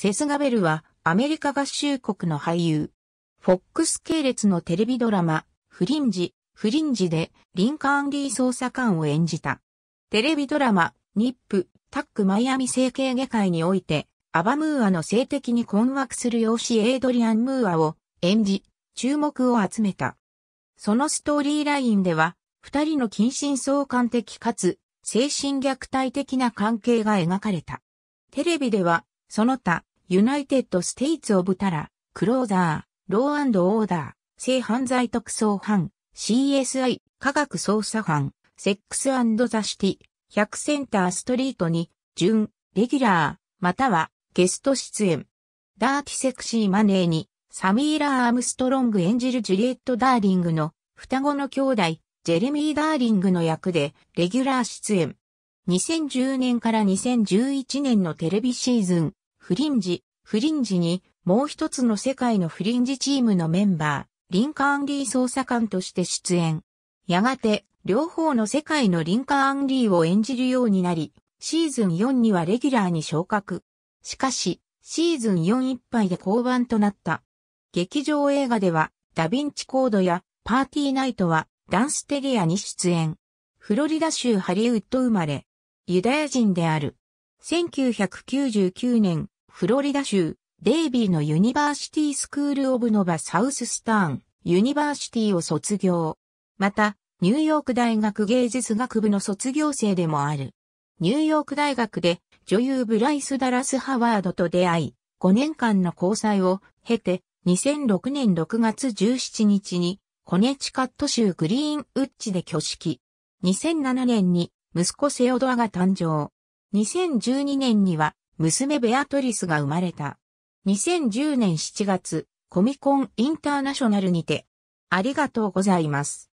セスガベルはアメリカ合衆国の俳優。フォックス系列のテレビドラマ、フリンジ、フリンジでリンカーンリー捜査官を演じた。テレビドラマ、ニップ、タックマイアミ整形外科医において、アバムーアの性的に困惑する養子エイドリアン・ムーアを演じ、注目を集めた。そのストーリーラインでは、二人の近親相関的かつ、精神虐待的な関係が描かれた。テレビでは、その他、ユナイテッド・ステイツ・オブ・タラ、クローザー、ローオーダー、性犯罪特捜班、CSI、科学捜査班、セックスザ・シティ、100センターストリートに、準、レギュラー、または、ゲスト出演。ダーティセクシーマネーに、サミーラ・ー・アームストロング演じるジュリエット・ダーリングの、双子の兄弟、ジェレミー・ダーリングの役で、レギュラー出演。2010年から2011年のテレビシーズン、フリンジ、フリンジに、もう一つの世界のフリンジチームのメンバー、リンカーン・リー捜査官として出演。やがて、両方の世界のリンカーン・リーを演じるようになり、シーズン4にはレギュラーに昇格。しかし、シーズン4いっぱいで降板となった。劇場映画では、ダヴィンチコードやパーティーナイトは、ダンステリアに出演。フロリダ州ハリウッド生まれ、ユダヤ人である。1999年、フロリダ州、デイビーのユニバーシティスクールオブノバサウススターン、ユニバーシティを卒業。また、ニューヨーク大学芸術学部の卒業生でもある。ニューヨーク大学で女優ブライス・ダラス・ハワードと出会い、5年間の交際を経て、2006年6月17日に、コネチカット州グリーンウッジで挙式。2007年に息子セオドアが誕生。2012年には娘ベアトリスが生まれた。2010年7月、コミコンインターナショナルにて、ありがとうございます。